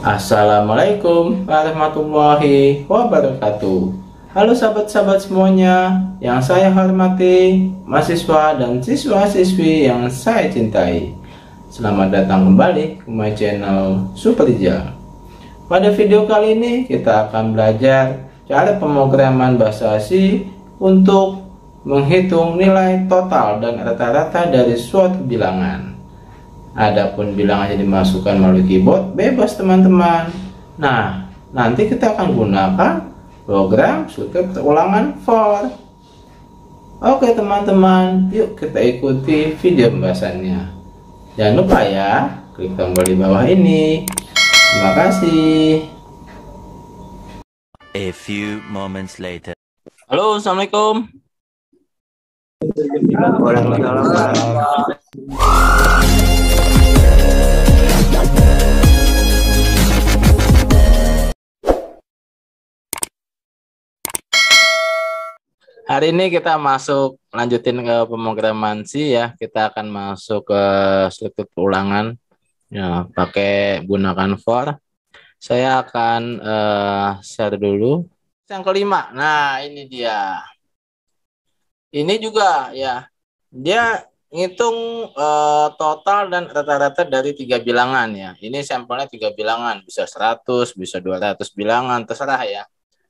Assalamualaikum warahmatullahi wabarakatuh Halo sahabat-sahabat semuanya yang saya hormati, mahasiswa dan siswa-siswi yang saya cintai Selamat datang kembali ke my channel Superja Pada video kali ini kita akan belajar cara pemrograman bahasa C untuk menghitung nilai total dan rata-rata dari suatu bilangan Adapun bilang aja dimasukkan melalui keyboard bebas teman-teman. Nah, nanti kita akan gunakan program shortcut ulangan for. Oke teman-teman, yuk kita ikuti video pembahasannya. Jangan lupa ya, klik tombol di bawah ini. Terima kasih. A few moments later. Halo, assalamualaikum. Hari ini kita masuk lanjutin ke pemrograman C ya. Kita akan masuk ke struktur ulangan ya pakai gunakan for. Saya akan uh, share dulu. Yang kelima. Nah, ini dia. Ini juga ya. Dia ngitung uh, total dan rata-rata dari tiga bilangan ya. Ini sampelnya tiga bilangan, bisa 100, bisa 200 bilangan, terserah ya.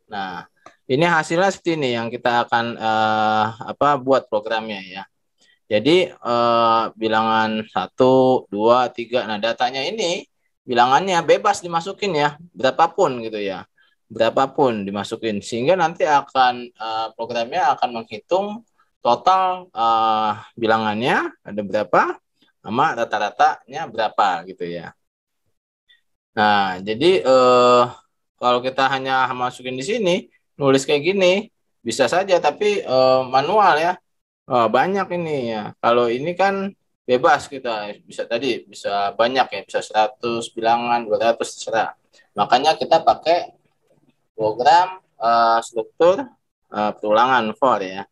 Nah, ini hasilnya seperti ini yang kita akan uh, apa buat programnya ya. Jadi uh, bilangan 1, 2, 3. Nah, datanya ini bilangannya bebas dimasukin ya, berapapun gitu ya. Berapapun dimasukin sehingga nanti akan uh, programnya akan menghitung total uh, bilangannya ada berapa sama rata-ratanya berapa gitu ya. Nah, jadi eh, kalau kita hanya masukin di sini, nulis kayak gini bisa saja tapi uh, manual ya uh, banyak ini ya kalau ini kan bebas kita bisa tadi bisa banyak ya bisa 100 bilangan 200 terserah makanya kita pakai program uh, struktur uh, perulangan for ya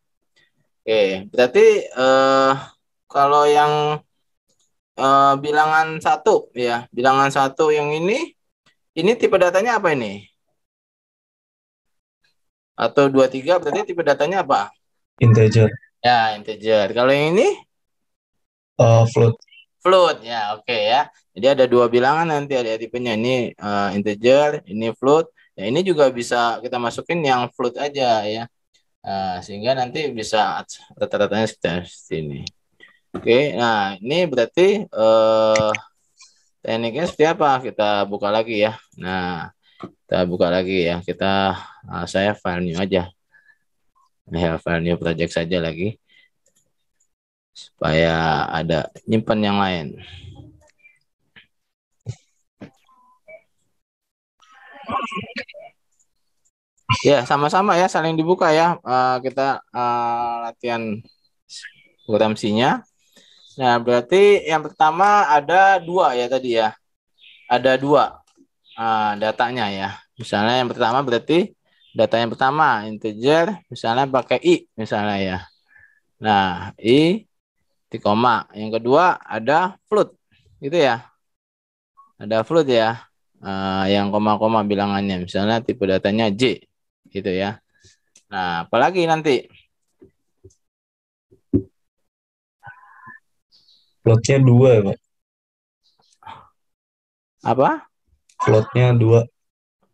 oke berarti uh, kalau yang uh, bilangan satu ya bilangan satu yang ini ini tipe datanya apa ini atau 23 berarti tipe datanya apa? Integer. Ya, integer. Kalau yang ini? Uh, float. Float, ya oke okay, ya. Jadi ada dua bilangan nanti ada tipenya. Ini uh, integer, ini float. Ya, ini juga bisa kita masukin yang float aja ya. Uh, sehingga nanti bisa rata-ratanya sekitar sini. Oke, okay, nah ini berarti uh, tekniknya seperti apa? Kita buka lagi ya. Nah, kita buka lagi ya kita uh, saya file new aja ya file new project saja lagi supaya ada nyimpan yang lain ya sama-sama ya saling dibuka ya uh, kita uh, latihan programsinya nah berarti yang pertama ada dua ya tadi ya ada dua uh, datanya ya. Misalnya yang pertama berarti data yang pertama integer misalnya pakai i misalnya ya. Nah, i di koma. Yang kedua ada float gitu ya. Ada float ya. Uh, yang koma-koma bilangannya misalnya tipe datanya j gitu ya. Nah, apalagi nanti plotnya dua, Pak. Apa? Floatnya dua.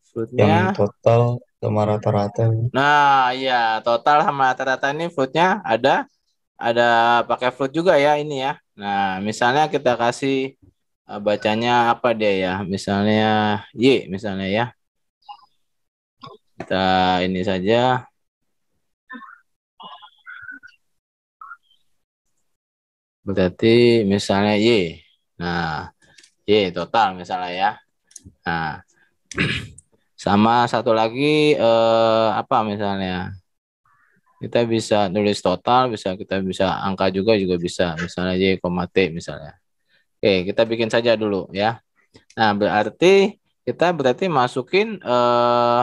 slotnya. yang total sama rata-rata. Nah, iya total sama rata-rata ini floatnya ada ada pakai float juga ya ini ya. Nah, misalnya kita kasih uh, bacanya apa dia ya? Misalnya Y misalnya ya. Kita ini saja. Berarti misalnya Y. Nah, Y total misalnya ya. Nah, sama satu lagi eh, apa misalnya kita bisa nulis total, bisa kita bisa angka juga juga bisa misalnya y, t misalnya. Oke, kita bikin saja dulu ya. Nah, berarti kita berarti masukin eh,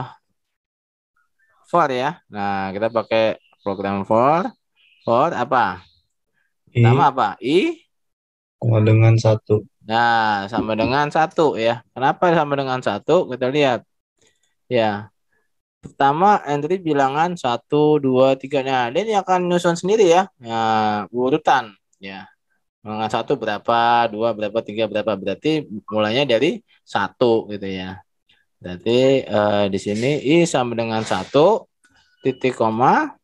for ya. Nah, kita pakai program for for apa? I, Nama apa? I sama dengan satu. Nah, sama dengan satu ya. Kenapa sama dengan satu? Kita lihat. Ya. Pertama, entry bilangan satu, dua, tiga. Nah, dia akan nyusun sendiri ya. Nah, urutan. Ya. Bilangan satu berapa, dua berapa, tiga berapa. Berarti mulainya dari satu gitu ya. Berarti eh, di sini I sama dengan satu titik koma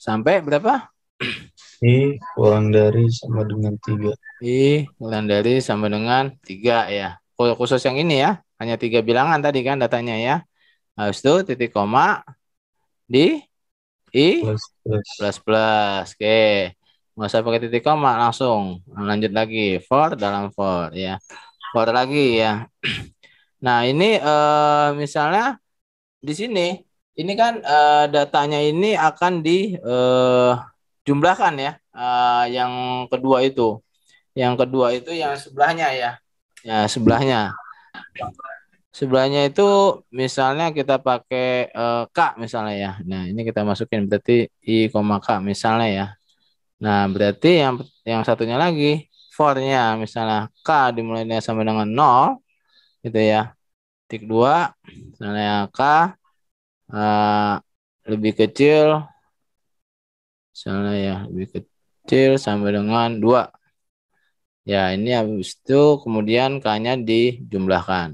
sampai berapa? I kurang dari sama dengan tiga. I kurang dari sama dengan tiga ya. Kalau khusus yang ini ya, hanya tiga bilangan tadi kan datanya ya. Habis itu titik koma di I plus plus. plus, plus. Oke. okay. usah pakai titik koma langsung. Lanjut lagi. For dalam for ya. For lagi ya. Nah ini uh, misalnya di sini. Ini kan uh, datanya ini akan di... uh, jumlahkan ya uh, yang kedua itu yang kedua itu yang sebelahnya ya ya sebelahnya sebelahnya itu misalnya kita pakai uh, k misalnya ya nah ini kita masukin berarti i koma k misalnya ya nah berarti yang yang satunya lagi for misalnya k dimulai dengan sama dengan nol gitu ya titik dua misalnya k uh, lebih kecil Misalnya ya lebih kecil sama dengan dua Ya ini habis itu kemudian K-nya dijumlahkan.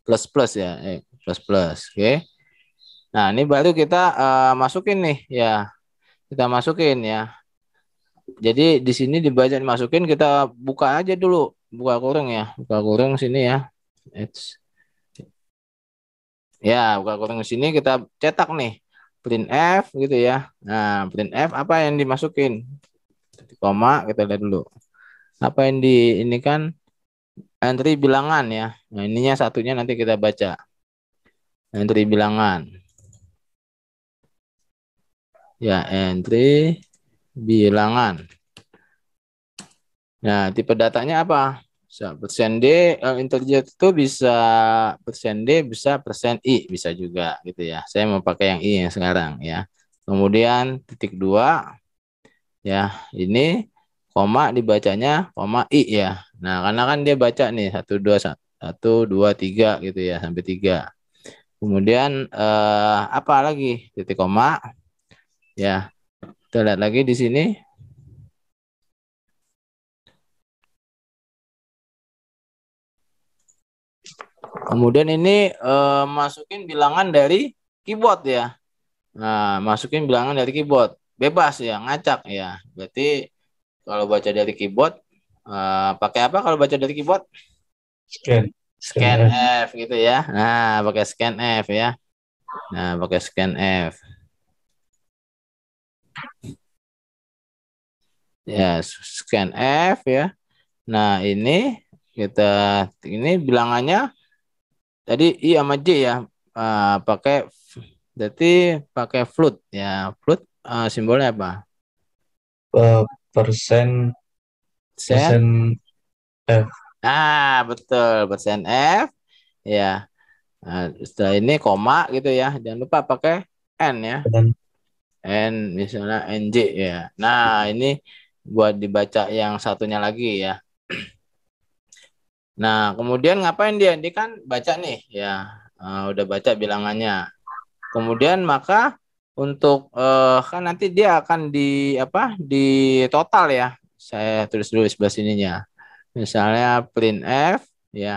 Plus-plus ya, eh, plus-plus. Oke. Okay. Nah ini baru kita uh, masukin nih ya. Kita masukin ya. Jadi di sini dibaca dimasukin kita buka aja dulu. Buka kurung ya. Buka kurung sini ya. It's Ya, buka kurung sini kita cetak nih print F gitu ya. Nah, print F apa yang dimasukin? Koma, kita lihat dulu. Apa yang di ini kan entry bilangan ya. Nah, ininya satunya nanti kita baca. Entry bilangan. Ya, entry bilangan. Nah, tipe datanya apa? bisa persen D uh, eh, integer itu bisa persen D bisa persen I bisa juga gitu ya saya mau pakai yang I yang sekarang ya kemudian titik dua ya ini koma dibacanya koma I ya nah karena kan dia baca nih satu dua satu dua tiga gitu ya sampai tiga kemudian eh, apa lagi titik koma ya kita lihat lagi di sini Kemudian ini eh, masukin bilangan dari keyboard ya. Nah, masukin bilangan dari keyboard. Bebas ya, ngacak ya. Berarti kalau baca dari keyboard eh, pakai apa kalau baca dari keyboard? Scan. Scan, F gitu ya. Nah, pakai scan F ya. Nah, pakai scan F. Ya, scan F ya. Nah, ini kita ini bilangannya Tadi I iya, sama J ya uh, pakai jadi pakai float ya. Float uh, simbolnya apa? Uh, persen persen F. Ah, betul, persen F. Ya. Nah, setelah ini koma gitu ya. Jangan lupa pakai N ya. N misalnya NJ ya. Nah, ini buat dibaca yang satunya lagi ya. Nah, kemudian ngapain dia? Dia kan baca nih, ya. Uh, udah baca bilangannya. Kemudian maka untuk uh, kan nanti dia akan di apa? di total ya. Saya tulis dulu sebelah sininya. Misalnya print F ya.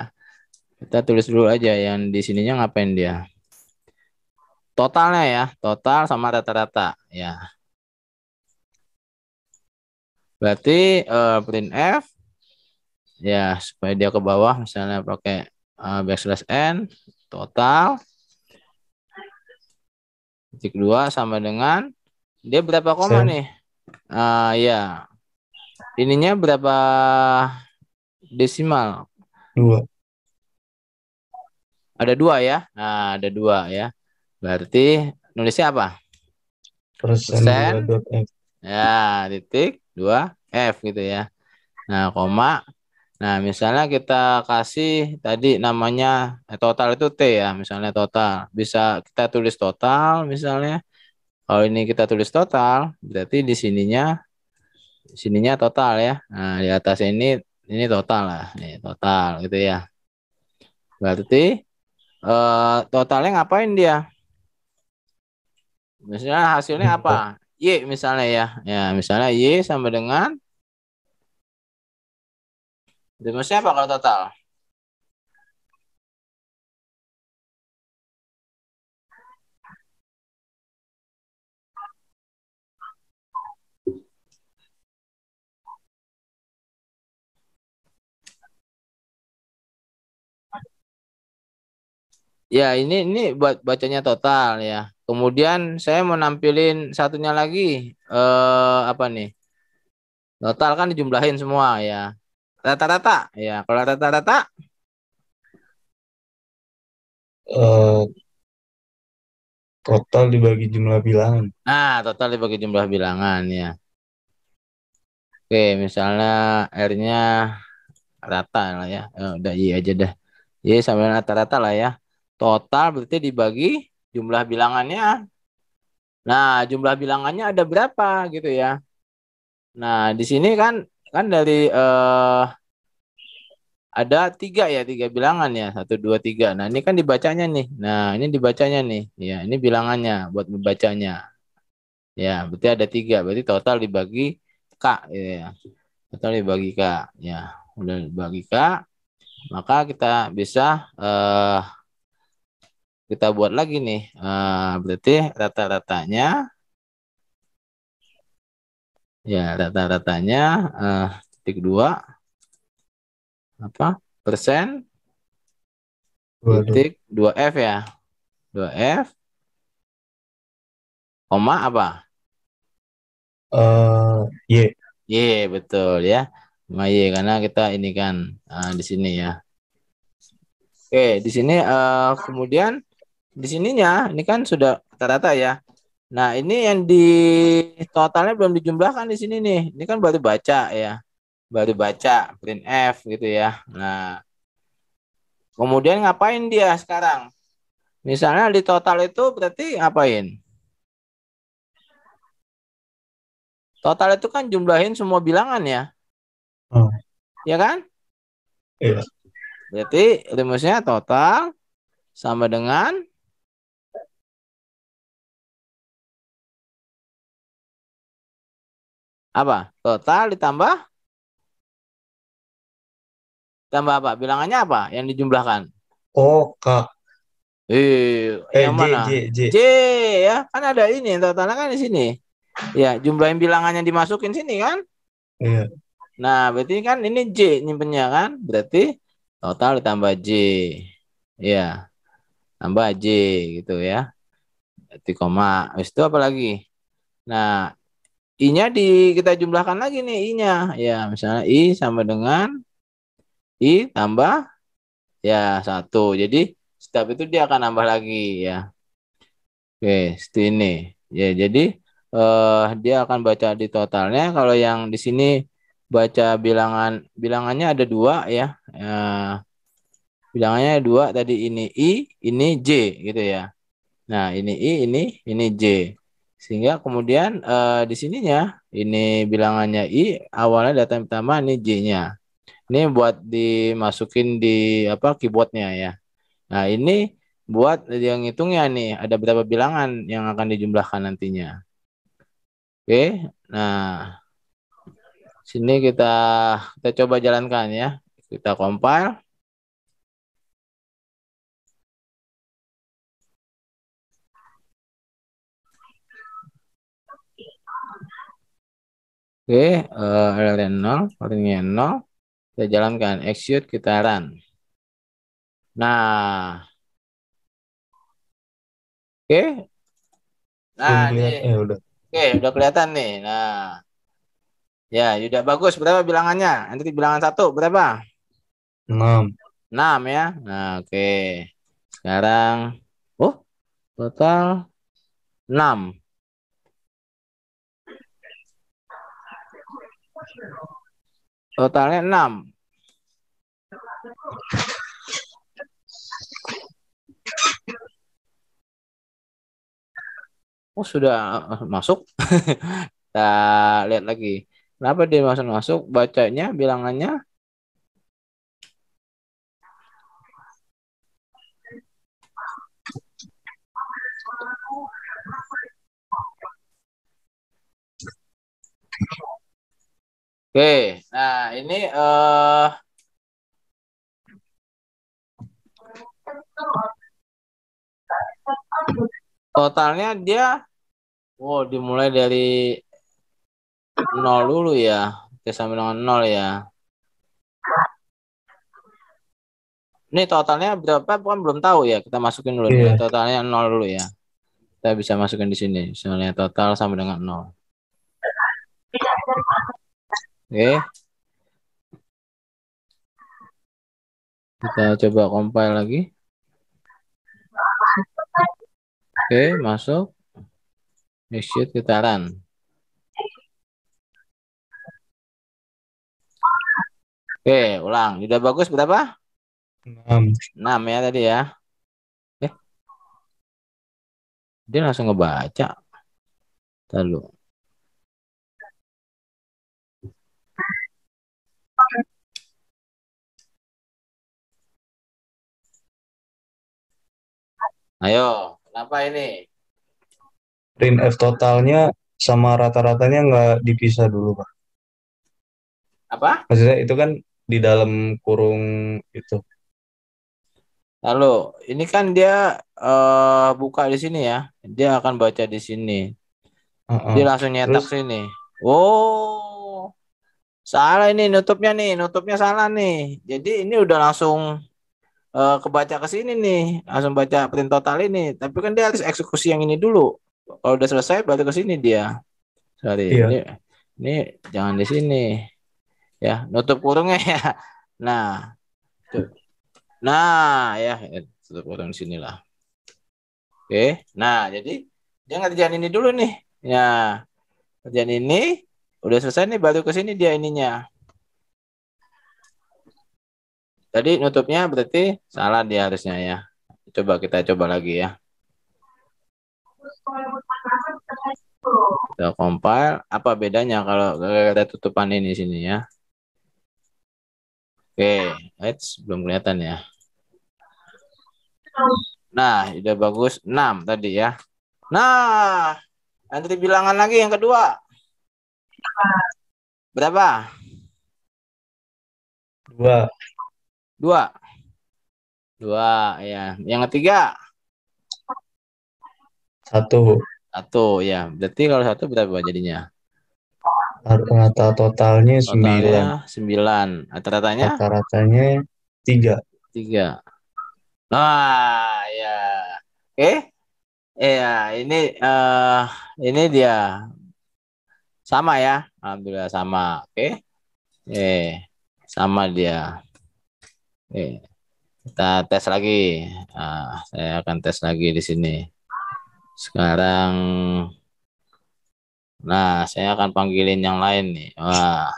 Kita tulis dulu aja yang di sininya ngapain dia. Totalnya ya, total sama rata-rata ya. Berarti uh, print F ya supaya dia ke bawah misalnya pakai uh, backslash n total titik dua sama dengan dia berapa koma Sen. nih uh, ya ininya berapa desimal dua ada dua ya nah ada dua ya berarti nulisnya apa persen, persen. ya titik dua f gitu ya nah koma Nah, misalnya kita kasih tadi namanya eh, total itu T ya, misalnya total. Bisa kita tulis total misalnya. Kalau ini kita tulis total, berarti di sininya di sininya total ya. Nah, di atas ini ini total lah, ini total gitu ya. Berarti eh, totalnya ngapain dia? Misalnya hasilnya apa? Y misalnya ya. Ya, misalnya Y sama dengan Demo siapa kalau total? Ya, ini ini buat bacanya total ya. Kemudian saya mau nampilin satunya lagi eh apa nih? Total kan dijumlahin semua ya. Rata-rata. Ya, kalau rata-rata eh, total dibagi jumlah bilangan. Nah, total dibagi jumlah bilangan ya. Oke, misalnya R-nya rata lah ya. Oh, udah Y aja dah. Y sama rata-rata lah ya. Total berarti dibagi jumlah bilangannya. Nah, jumlah bilangannya ada berapa gitu ya. Nah, di sini kan kan dari uh, ada tiga ya tiga bilangan ya satu dua tiga nah ini kan dibacanya nih nah ini dibacanya nih ya ini bilangannya buat membacanya ya berarti ada tiga berarti total dibagi k ya total dibagi k ya udah dibagi k maka kita bisa eh, kita buat lagi nih eh, berarti rata-ratanya Ya, rata-ratanya uh, eh, titik dua apa persen titik dua f ya. dua f koma apa? Uh, y. Y betul ya. Koma Y karena kita ini kan uh, di sini ya. Oke, di sini uh, kemudian di sininya ini kan sudah rata-rata ya. Nah, ini yang di totalnya belum dijumlahkan di sini nih. Ini kan baru baca ya. Baru baca print F gitu ya. Nah, kemudian ngapain dia sekarang? Misalnya di total itu berarti ngapain? Total itu kan jumlahin semua bilangan ya. Hmm. Ya kan? Iya. Berarti rumusnya total sama dengan Apa? Total ditambah tambah apa? Bilangannya apa yang dijumlahkan? Oh, Eh, eh, yang mana? J, J. J, ya. Kan ada ini, totalnya kan di sini. Ya, jumlahin bilangannya dimasukin sini kan? Iya. Nah, berarti kan ini J nyimpennya kan? Berarti total ditambah J. Ya. Tambah J gitu ya. Berarti koma. Habis itu apa lagi? Nah, I-nya di kita jumlahkan lagi nih I-nya. Ya, misalnya I sama dengan I tambah ya satu. Jadi setiap itu dia akan nambah lagi ya. Oke, ini. Ya, jadi eh, dia akan baca di totalnya. Kalau yang di sini baca bilangan bilangannya ada dua ya. Eh, bilangannya dua tadi ini i, ini j gitu ya. Nah ini i, ini ini j sehingga kemudian eh, di sininya ini bilangannya i awalnya data yang pertama ini j-nya ini buat dimasukin di apa keyboardnya ya nah ini buat yang ngitungnya nih ada berapa bilangan yang akan dijumlahkan nantinya oke nah sini kita kita coba jalankan ya kita compile Oke, okay, uh, ln 0, routingnya 0. Kita jalankan execute, kita run. Nah. Oke. Okay. Nah, ini. Eh, udah. Oke, okay, udah kelihatan nih. Nah. Ya, Yuda bagus. Berapa bilangannya? Nanti bilangan satu berapa? 6. 6 ya. Nah, oke. Okay. Sekarang oh, total 6. Totalnya 6. Oh sudah masuk. Kita lihat lagi. Kenapa dia masuk masuk? Bacanya bilangannya. Thank you. Oke, nah ini uh, totalnya dia, wow dimulai dari nol dulu ya, oke sampai dengan nol ya. Ini totalnya berapa? Bukan belum tahu ya. Kita masukin dulu. Yeah. Iya. Totalnya nol dulu ya. Kita bisa masukin di sini. soalnya total sama dengan nol. Oke. Kita coba compile lagi. Oke, masuk. Exit kita run. Oke, ulang. Sudah bagus berapa? 6. 6 ya tadi ya. Eh. Dia langsung ngebaca. Lalu. Ayo, kenapa ini? Print F totalnya sama rata-ratanya nggak dipisah dulu, Pak. Apa? Maksudnya itu kan di dalam kurung itu. Lalu, ini kan dia uh, buka di sini ya. Dia akan baca di sini. Uh -uh. Dia langsung nyetak Terus? sini. Oh. Salah ini nutupnya nih, nutupnya salah nih. Jadi ini udah langsung uh, kebaca ke sini nih, langsung baca print total ini. Tapi kan dia harus eksekusi yang ini dulu. Kalau udah selesai baru ke sini dia. Sorry. Iya. Ini, ini jangan di sini. Ya, nutup kurungnya ya. Nah. Tuh. Nah, ya tutup kurung di sinilah. Oke. Nah, jadi dia ngerjain ini dulu nih. Ya. Kerjaan ini udah selesai nih baru ke sini dia ininya Tadi nutupnya berarti salah dia ya harusnya ya. Coba kita coba lagi ya. Kita compile. Apa bedanya kalau ada tutupan ini sini ya? Oke, okay. belum kelihatan ya. Nah, udah bagus. 6 tadi ya. Nah, nanti bilangan lagi yang kedua. Berapa? Dua. Dua. Dua, ya. Yang ketiga? Satu. Satu, ya. Berarti kalau satu berapa jadinya? Rata-rata totalnya sembilan. Sembilan. Rata-ratanya? Rata-ratanya tiga. Tiga. Nah, ya. Oke. ya ini uh, ini dia sama ya. Alhamdulillah sama. Oke. Eh, sama dia. Oke. Kita tes lagi. Nah, saya akan tes lagi di sini. Sekarang Nah, saya akan panggilin yang lain nih. Wah.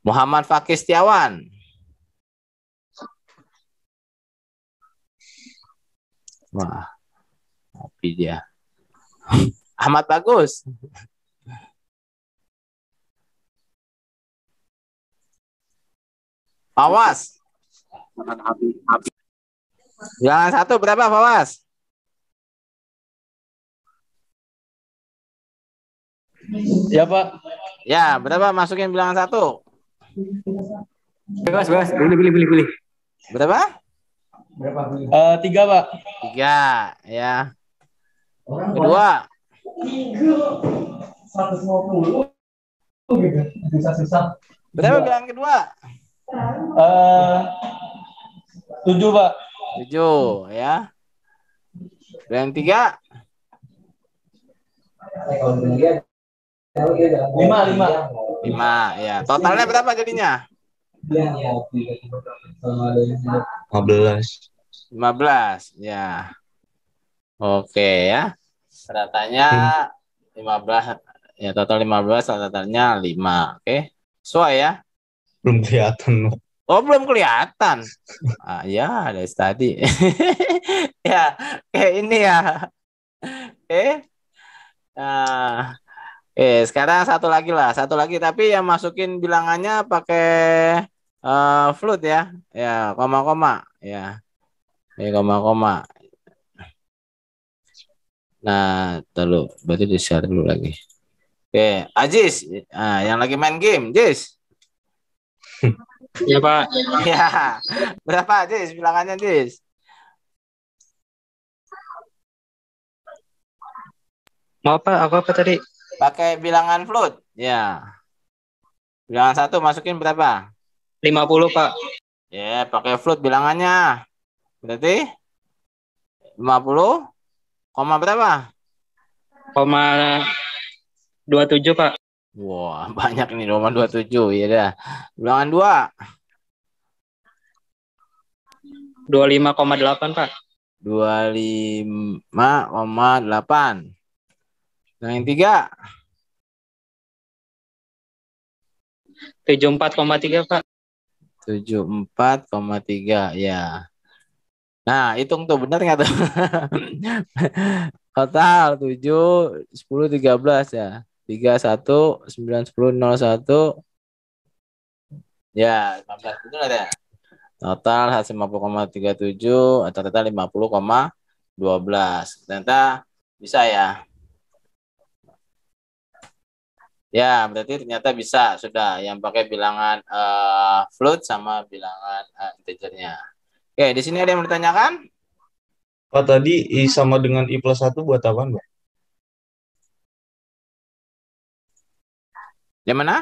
Muhammad Fakih Setiawan. Wah, tapi dia. Ahmad Bagus. Fawas. Bilangan satu berapa Fawas? Ya Pak. Ya berapa masukin bilangan satu? Bebas bebas. Pilih pilih pilih pilih. Berapa? Berapa? Uh, tiga Pak. Tiga ya. Kedua. Tiga. Berapa bilangan kedua? Eh, tujuh pak. Tujuh ya. Dan tiga. Lima lima. Lima ya. Totalnya berapa jadinya? Lima belas. Lima belas ya. Oke ya. rata-ratanya hmm. lima belas ya total lima belas rata-ratanya lima. Oke. Sesuai ya belum kelihatan Oh belum kelihatan. Ah, ya dari tadi. ya kayak ini ya. Eh, nah, eh sekarang satu lagi lah, satu lagi tapi yang masukin bilangannya pakai uh, flute ya, ya koma-koma, ya, ini ya, koma-koma. Nah, terlalu berarti di share dulu lagi. Oke, Ajis, ah, ah, yang lagi main game, Jis. Iya Pak. Ya, Berapa Dis? Bilangannya Dis. Mau apa? Aku apa tadi? Pakai bilangan float. Ya. Bilangan satu masukin berapa? 50 Pak. Ya, pakai float bilangannya. Berarti 50 koma berapa? Koma 27 Pak. Wah, banyak nih nomor 27 Iya dah. Ulangan 2. 25,8, Pak. 25,8. Yang yang 3. 74,3, Pak. 74,3 ya. Nah, hitung tuh benar enggak tuh? Total 7, 10, 13 ya tiga satu sembilan sepuluh nol satu ya lima belas total hasil lima puluh koma tiga tujuh atau total lima puluh koma dua belas ternyata bisa ya Ya, berarti ternyata bisa sudah yang pakai bilangan uh, float sama bilangan uh, integernya. Oke, di sini ada yang bertanyakan? Pak, tadi I sama dengan I plus satu buat apa, Mbak? Yang mana?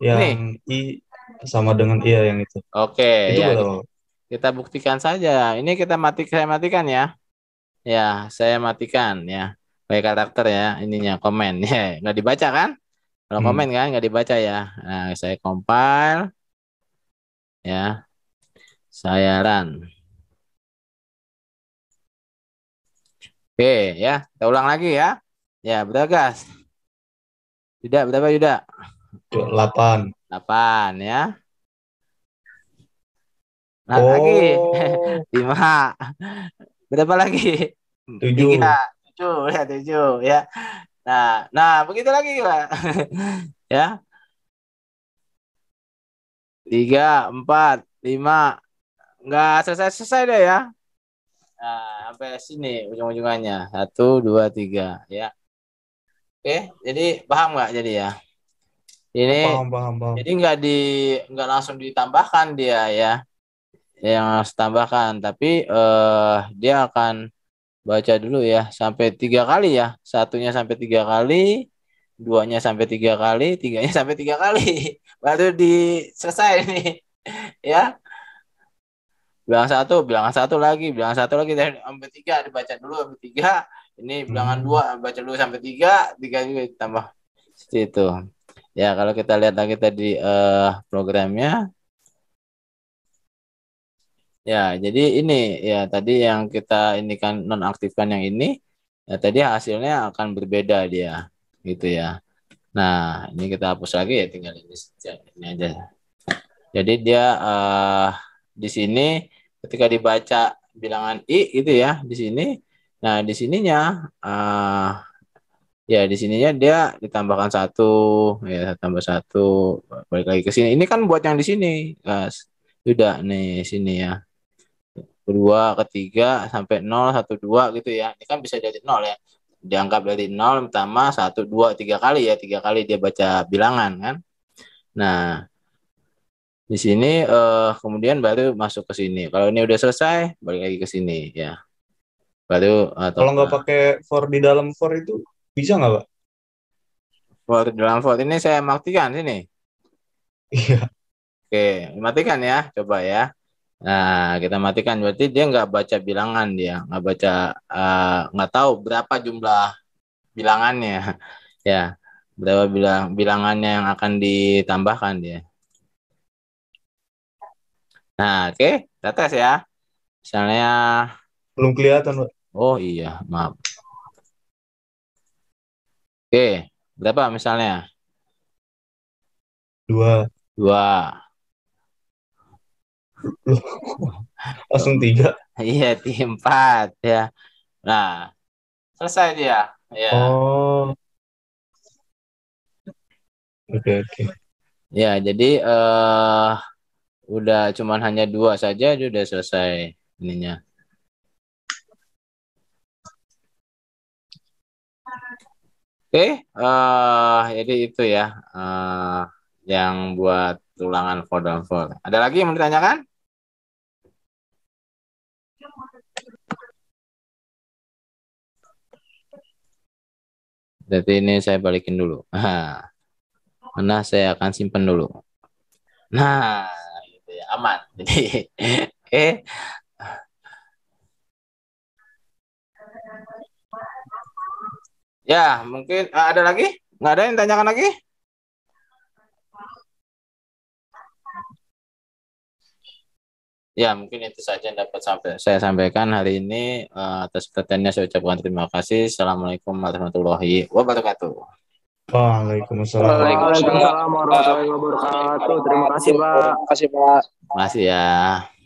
Yang Nih. I sama dengan i iya yang itu. Oke, itu ya. Betul. Kita buktikan saja. Ini kita mati saya matikan ya. Ya, saya matikan ya. Kayak karakter ya ininya komen. Ya, nggak dibaca kan? Kalau hmm. komen kan nggak dibaca ya. Nah, saya compile. Ya. Saya run. Oke, ya. Kita ulang lagi ya. Ya, bergas. Yuda berapa Yuda? 8. 8 ya. Nah, oh. lagi. 5. Berapa lagi? 7. 3. 7 ya, 7 ya. Nah, nah begitu lagi, Pak. ya. 3, 4, 5. Enggak selesai-selesai deh ya. Nah, sampai sini ujung-ujungannya. 1, 2, 3 Ya. Oke, jadi paham nggak jadi ya? Ini paham, paham, paham. jadi nggak di nggak langsung ditambahkan dia ya, yang harus tambahkan. Tapi uh, dia akan baca dulu ya sampai tiga kali ya, satunya sampai tiga kali, duanya sampai tiga kali, tiganya sampai tiga kali, baru di nih ya. Bilang satu, bilang satu lagi, bilang satu lagi dari sampai tiga dibaca dulu sampai tiga, ini bilangan dua hmm. baca dulu sampai tiga, tiga juga ditambah seperti itu. Ya kalau kita lihat lagi tadi uh, programnya, ya jadi ini ya tadi yang kita ini kan nonaktifkan yang ini, ya tadi hasilnya akan berbeda dia, gitu ya. Nah ini kita hapus lagi ya tinggal ini, ini aja. Jadi dia uh, di sini ketika dibaca bilangan i gitu ya di sini Nah, di sininya uh, ya di sininya dia ditambahkan satu, ya tambah satu, balik lagi ke sini. Ini kan buat yang di sini, Guys. Sudah nih sini ya. Kedua, ketiga sampai 0, 1, 2 gitu ya. Ini kan bisa jadi 0 ya. Dianggap dari 0 pertama 1 2 3 kali ya, tiga kali dia baca bilangan kan. Nah, di sini eh, kemudian baru masuk ke sini. Kalau ini udah selesai, balik lagi ke sini ya baru eh, atau kalau nggak pakai for di dalam for itu bisa nggak pak for di dalam for ini saya matikan sini iya oke matikan ya coba ya nah kita matikan berarti dia nggak baca bilangan dia nggak baca uh, nggak tahu berapa jumlah bilangannya ya berapa bilang bilangannya yang akan ditambahkan dia nah oke kita tes ya misalnya belum kelihatan pak Oh iya, maaf. Oke, berapa misalnya? Dua. Dua. Langsung tiga. Iya, tiga empat ya. Nah, selesai dia. Ya. Oh. Oke, oke. Ya, jadi eh uh, udah cuman hanya dua saja sudah udah selesai ininya Oke, uh, jadi itu ya uh, yang buat tulangan for for. Ada lagi yang mau ditanyakan? Jadi ini saya balikin dulu. Nah, saya akan simpan dulu. Nah, gitu ya, aman. Jadi, oke. Ya, mungkin eh, ada lagi? Nggak ada yang tanyakan lagi? Ya, mungkin itu saja yang dapat sampai saya sampaikan hari ini. Uh, atas perhatiannya saya ucapkan terima kasih. Assalamualaikum warahmatullahi wabarakatuh. Waalaikumsalam. Waalaikumsalam warahmatullahi wabarakatuh. Terima kasih, Pak. Terima kasih, Pak. Terima kasih ya.